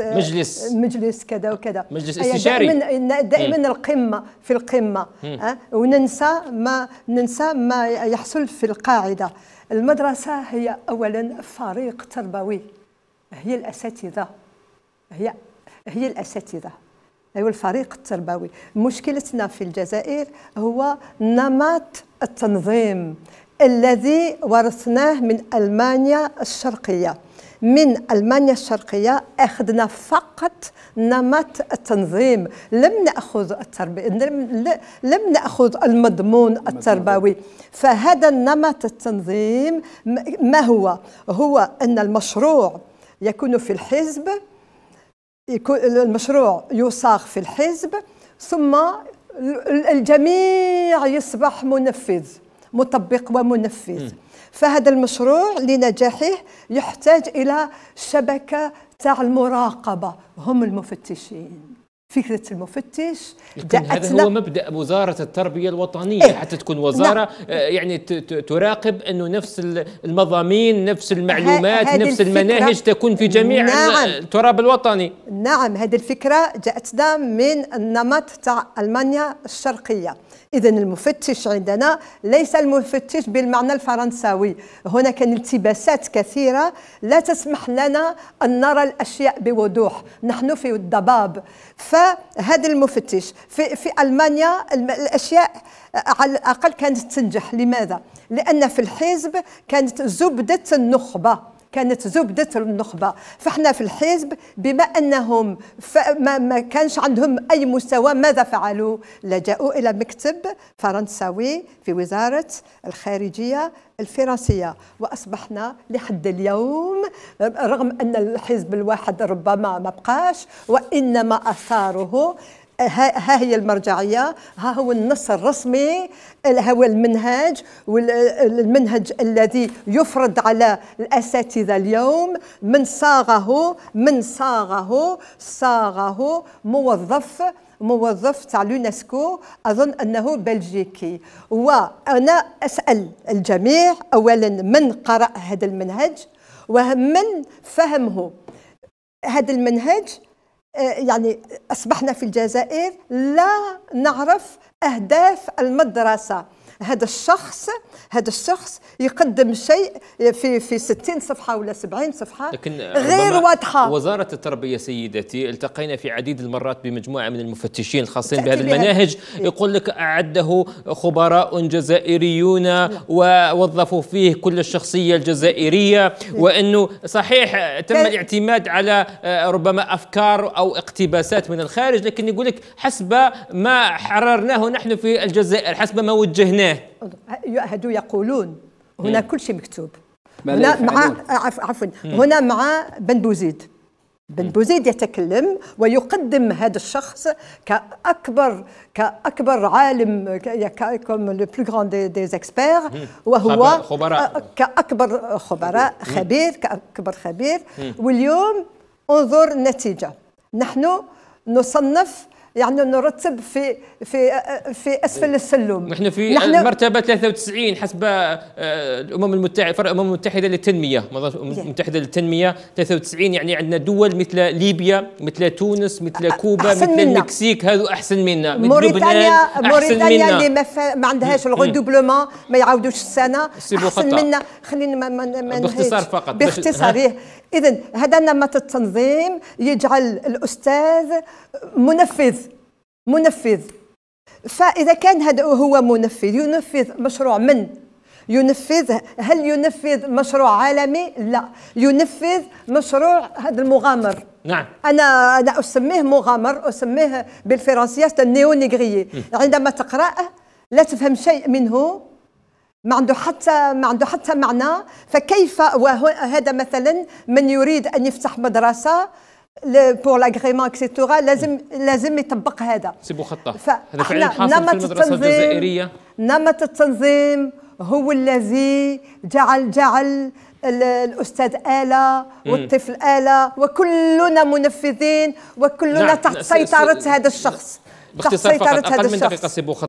مجلس مجلس كذا وكذا مجلس استشاري دائما دائما القمه في القمه أه؟ وننسى ما ننسى ما يحصل في القاعده المدرسه هي اولا فريق تربوي هي الاساتذه هي هي الاساتذه ايوا الفريق التربوي مشكلتنا في الجزائر هو نمط التنظيم الذي ورثناه من ألمانيا الشرقية من ألمانيا الشرقية أخذنا فقط نمط التنظيم لم نأخذ التربية لم نأخذ المضمون التربوي فهذا النمط التنظيم ما هو هو أن المشروع يكون في الحزب يكون المشروع يصاغ في الحزب ثم الجميع يصبح منفذ مطبق ومنفذ فهذا المشروع لنجاحه يحتاج الى شبكه تاع المراقبه هم المفتشين فكرة المفتش جاءتنا هذا هو مبدأ وزارة التربية الوطنية إيه؟ حتى تكون وزارة نعم. آه، يعني تراقب أنه نفس المضامين نفس المعلومات نفس المناهج تكون في جميع نعم. التراب الوطني نعم هذه الفكرة جاءتنا من النمط تاع ألمانيا الشرقية إذا المفتش عندنا ليس المفتش بالمعنى الفرنساوي هناك التباسات كثيرة لا تسمح لنا أن نرى الأشياء بوضوح نحن في الضباب فهذا المفتش في, في ألمانيا الأشياء على الأقل كانت تنجح لماذا؟ لأن في الحزب كانت زبدة النخبة كانت زبدة النخبة فاحنا في الحزب بما أنهم ما كانش عندهم أي مستوى ماذا فعلوا لجأوا إلى مكتب فرنساوي في وزارة الخارجية الفرنسية وأصبحنا لحد اليوم رغم أن الحزب الواحد ربما ما بقاش وإنما أثاره ها هي المرجعيه ها هو النص الرسمي ها هو المنهج والمنهج الذي يفرض على الاساتذه اليوم من صاغه من صاغه صاغه موظف موظف تاع اليونسكو اظن انه بلجيكي وانا اسال الجميع اولا من قرا هذا المنهج ومن فهمه هذا المنهج آه، يعني أصبحنا في الجزائر لا نعرف أهداف المدرسة هذا الشخص هذا الشخص يقدم شيء في في 60 صفحه ولا 70 صفحه لكن غير واضحه وزاره التربيه سيدتي التقينا في عديد المرات بمجموعه من المفتشين الخاصين بهذه المناهج إيه. يقول لك اعده خبراء جزائريون إيه. ووظفوا فيه كل الشخصيه الجزائريه إيه. وانه صحيح تم الاعتماد على آه، ربما افكار او اقتباسات من الخارج لكن يقول لك حسب ما حررناه نحن في الجزائر حسب ما وجهناه إيه هادو يقولون هنا كل شيء مكتوب هنا مع آه، عفوا هنا مع بن بوزيد بن بوزيد يتكلم ويقدم هذا الشخص كاكبر كاكبر عالم كوم لو بلو غراند دي اكسبير وهو خبراء آه، آه، كاكبر خبراء خبير كاكبر خبير واليوم انظر النتيجه نحن نصنف يعني نرتب في في في اسفل السلم نحن في نحن المرتبه 93 حسب آه، الامم المتحده فرق الامم المتحده للتنميه الامم إيه. المتحده للتنميه 93 يعني عندنا دول مثل ليبيا مثل تونس مثل كوبا مثل منا. المكسيك هذو احسن منا مثل موريتانيا موريتانيا اللي ما, ما عندهاش الغودوبلومون ما يعاودوش السنه احسن منا خلينا ما, ما باختصار فقط باختصار إيه. اذا هذا نمط التنظيم يجعل الاستاذ منفذ منفذ فإذا كان هذا هو منفذ ينفذ مشروع من ينفذ هل ينفذ مشروع عالمي؟ لا ينفذ مشروع هذا المغامر نعم أنا أنا أسميه مغامر أسميه بالفرنسية النيو نيغريي عندما تقرأه لا تفهم شيء منه ما عنده حتى ما عنده حتى معنى فكيف وهذا مثلا من يريد أن يفتح مدرسة بور لاغريمون اكسيتورا لازم لازم يطبق هذا سي خطه هذا فعلا حاصل في المدرسه الجزائريه نمط التنظيم هو الذي جعل جعل الاستاذ اله والطفل اله وكلنا منفذين وكلنا نعم. تحت سيطره هذا الشخص تحت سيطره هذا الشخص